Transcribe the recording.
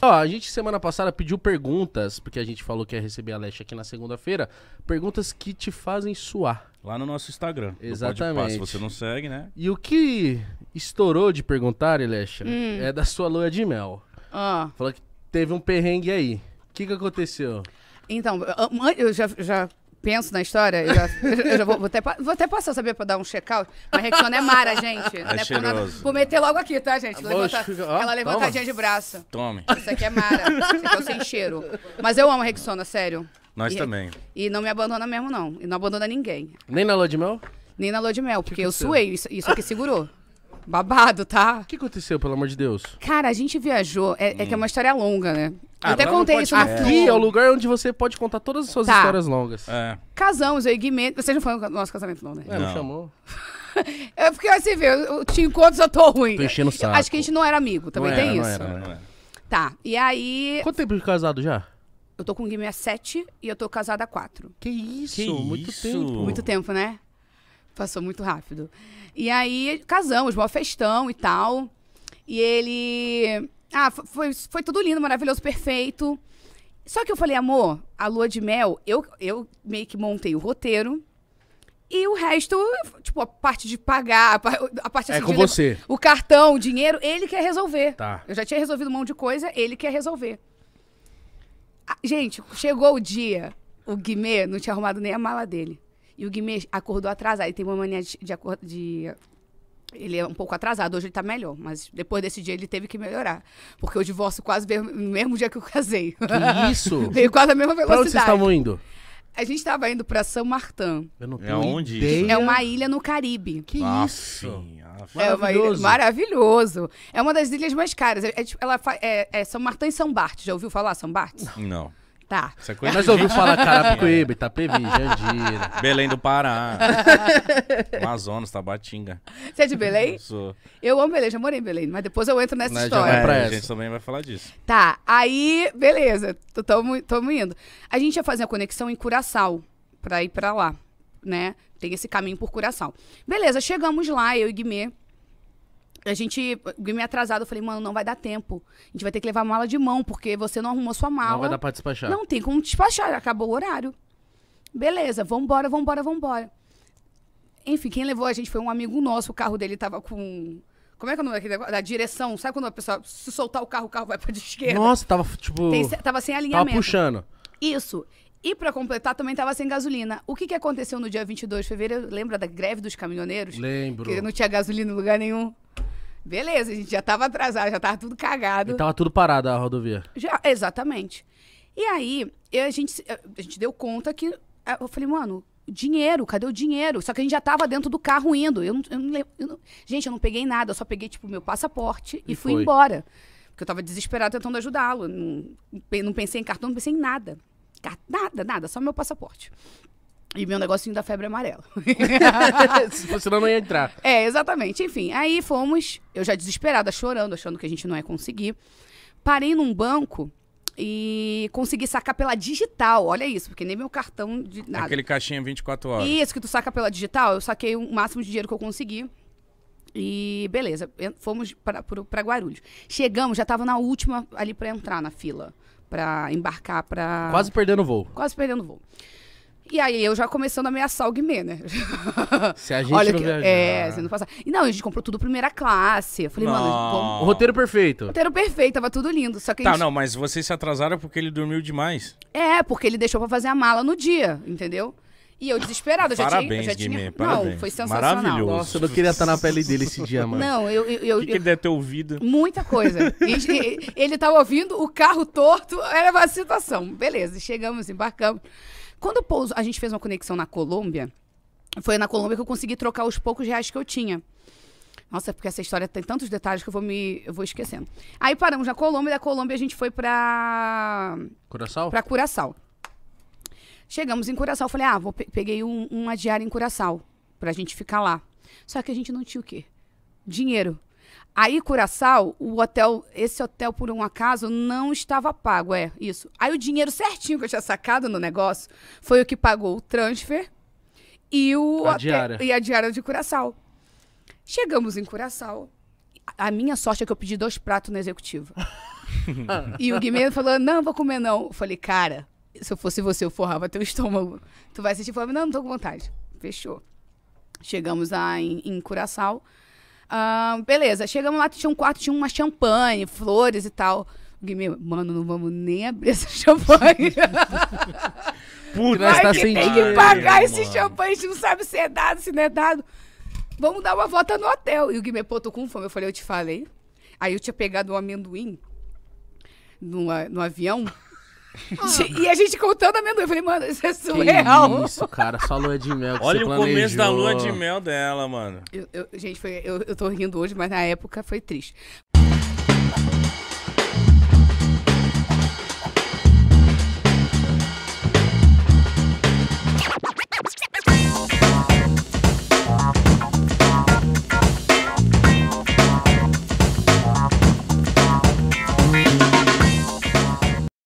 Ó, a gente semana passada pediu perguntas, porque a gente falou que ia receber a Leste aqui na segunda-feira. Perguntas que te fazem suar. Lá no nosso Instagram. Exatamente. Se você não segue, né? E o que estourou de perguntar, Leste, hum. é da sua lua de mel. Ah. Falou que teve um perrengue aí. O que, que aconteceu? Então, eu já, já penso na história, eu já, eu já vou, vou, até, vou até passar, saber, pra dar um check-out. Mas Rexona é Mara, gente. É não é por nada. Vou meter logo aqui, tá, gente? Levanta, ela levantadinha de braço. Tome. Isso aqui é Mara. Isso aqui é sem cheiro. Mas eu amo Rexona, sério. Nós e, também. E não me abandona mesmo, não. E não abandona ninguém. Nem na lua de mel? Nem na lua de mel, porque que eu suei. Isso, isso aqui segurou. Babado, tá? O que aconteceu, pelo amor de Deus? Cara, a gente viajou. É, hum. é que é uma hum. história longa, né? Ah, eu até contei isso no Aqui é o lugar onde você pode contar todas as suas tá. histórias longas. É. Casamos, eu e Guimê... Você não foi no nosso casamento, não, né? É, não, não chamou. é porque, assim, vê, eu tinha encontros, eu tô ruim. Tô enchendo o saco. Acho que a gente não era amigo, também não tem era, isso. Não era, não era. Tá, e aí... Quanto tempo de casado já? Eu tô com o Guimê há sete e eu tô casada há quatro. Que isso? Que muito isso? tempo. Muito tempo, né? Passou muito rápido. E aí, casamos, uma festão e tal. E ele ah, foi, foi tudo lindo, maravilhoso, perfeito. Só que eu falei, amor, a lua de mel, eu, eu meio que montei o roteiro. E o resto, tipo, a parte de pagar, a parte é assim, É com você. o cartão, o dinheiro, ele quer resolver. Tá. Eu já tinha resolvido um monte de coisa, ele quer resolver. Ah, gente, chegou o dia, o Guimê não tinha arrumado nem a mala dele. E o Guimê acordou atrasado. E tem uma mania de, de, de ele é um pouco atrasado, hoje ele tá melhor, mas depois desse dia ele teve que melhorar. Porque o divórcio quase veio no mesmo dia que eu casei. Que isso? veio quase a mesma velocidade. Pra onde vocês estavam indo? A gente estava indo para São Martão. Eu não é tenho é onde ideia. Isso? É uma ilha no Caribe. Que isso? Aff. É maravilhoso. Ilha, maravilhoso. É uma das ilhas mais caras. É, é, tipo, ela é, é, São Martão e São Bart. Já ouviu falar São Bart? Não. não. Tá. Você conhece Mas ouviu falar é. Carapicuíba, Itapevi, Jandira. Belém do Pará. Amazonas, Tabatinga. Você é de Belém? Sou. Eu amo Belém, já morei em Belém, mas depois eu entro nessa história. Já vai pra é, essa. A gente também vai falar disso. Tá, aí, beleza, tamo indo. A gente ia fazer a conexão em Curaçao, pra ir pra lá, né? Tem esse caminho por Curaçao. Beleza, chegamos lá, eu e Guimê. A gente, me atrasado, eu falei, mano, não vai dar tempo. A gente vai ter que levar mala de mão, porque você não arrumou sua mala. Não vai dar pra despachar. Não tem como despachar, acabou o horário. Beleza, vambora, vambora, vambora. Enfim, quem levou a gente foi um amigo nosso, o carro dele tava com. Como é que é o nome negócio? Da direção. Sabe quando a pessoa, se soltar o carro, o carro vai pra esquerda? Nossa, tava tipo. Tem, tava sem alinhamento. Tava puxando. Isso. E para completar, também tava sem gasolina. O que, que aconteceu no dia 22 de fevereiro? Lembra da greve dos caminhoneiros? Lembro. Que não tinha gasolina em lugar nenhum. Beleza, a gente já tava atrasado, já tava tudo cagado. E tava tudo parado a rodovia. Já, exatamente. E aí, a gente, a gente deu conta que. Eu falei, mano, dinheiro, cadê o dinheiro? Só que a gente já tava dentro do carro indo. Eu não, eu não, eu não gente, eu não peguei nada, eu só peguei, tipo, meu passaporte e, e fui foi. embora. Porque eu tava desesperado tentando ajudá-lo. Não, não pensei em cartão, não pensei em nada. Nada, nada, só meu passaporte. E meu negocinho da febre amarela. Senão não ia entrar. É, exatamente. Enfim, aí fomos, eu já desesperada, chorando, achando que a gente não ia conseguir. Parei num banco e consegui sacar pela digital. Olha isso, porque nem meu cartão de nada. Aquele caixinha 24 horas. Isso que tu saca pela digital, eu saquei o máximo de dinheiro que eu consegui. E beleza, fomos para Guarulhos. Chegamos, já tava na última ali para entrar na fila, para embarcar para Quase perdendo o voo. Quase perdendo o voo. E aí eu já começando a ameaçar o Guimê, né? Se a gente Olha não que, viajar. É, se não passar. E não, a gente comprou tudo primeira classe. Eu falei, não. mano, roteiro perfeito. roteiro perfeito, tava tudo lindo. Só que Tá, gente... não, mas vocês se atrasaram porque ele dormiu demais. É, porque ele deixou pra fazer a mala no dia, entendeu? E eu desesperado já parabéns, tinha. Já Guimê, tinha... Parabéns. Não, foi sensacional. Maravilhoso. Nossa, eu não queria estar na pele dele esse dia, mano. Não, eu. eu, eu que, que ele deve ter ouvido? Muita coisa. ele, ele tá tava ouvindo o carro torto, era uma situação. Beleza, chegamos, embarcamos. Quando pouso, a gente fez uma conexão na Colômbia. Foi na Colômbia que eu consegui trocar os poucos reais que eu tinha. Nossa, porque essa história tem tantos detalhes que eu vou me eu vou esquecendo. Aí paramos na Colômbia, da Colômbia a gente foi pra Curaçao? Pra Curaçao. Chegamos em Curaçao, falei: "Ah, vou pe peguei um, uma diária em Curaçao pra gente ficar lá". Só que a gente não tinha o quê? Dinheiro. Aí, Curaçao, o hotel, esse hotel, por um acaso, não estava pago, é isso. Aí o dinheiro certinho que eu tinha sacado no negócio foi o que pagou o transfer e, o a, hotel, diária. e a diária de Curaçao. Chegamos em Curaçao. A minha sorte é que eu pedi dois pratos na executiva. e o Guimê falou: não, vou comer, não. Eu falei, cara, se eu fosse você, eu forrava teu estômago. Tu vai assistir e falou, não, não tô com vontade. Fechou. Chegamos lá em, em Curaçao. Ah, beleza, chegamos lá, tinha um quarto, tinha uma champanhe, flores e tal. Guimê, mano, não vamos nem abrir essa champanhe. Puta, Mas tá tem que pagar mano. esse champanhe, a gente não sabe se é dado, se não é dado. Vamos dar uma volta no hotel. E o Guimê, pô, tô com fome. Eu falei, eu te falei. Aí eu tinha pegado um amendoim no, no avião. E a gente contando amendoim. Eu falei, mano, isso é surreal. Que isso, cara, só lua de mel. Olha o começo da lua de mel dela, mano. Eu, eu, gente, foi, eu, eu tô rindo hoje, mas na época foi triste.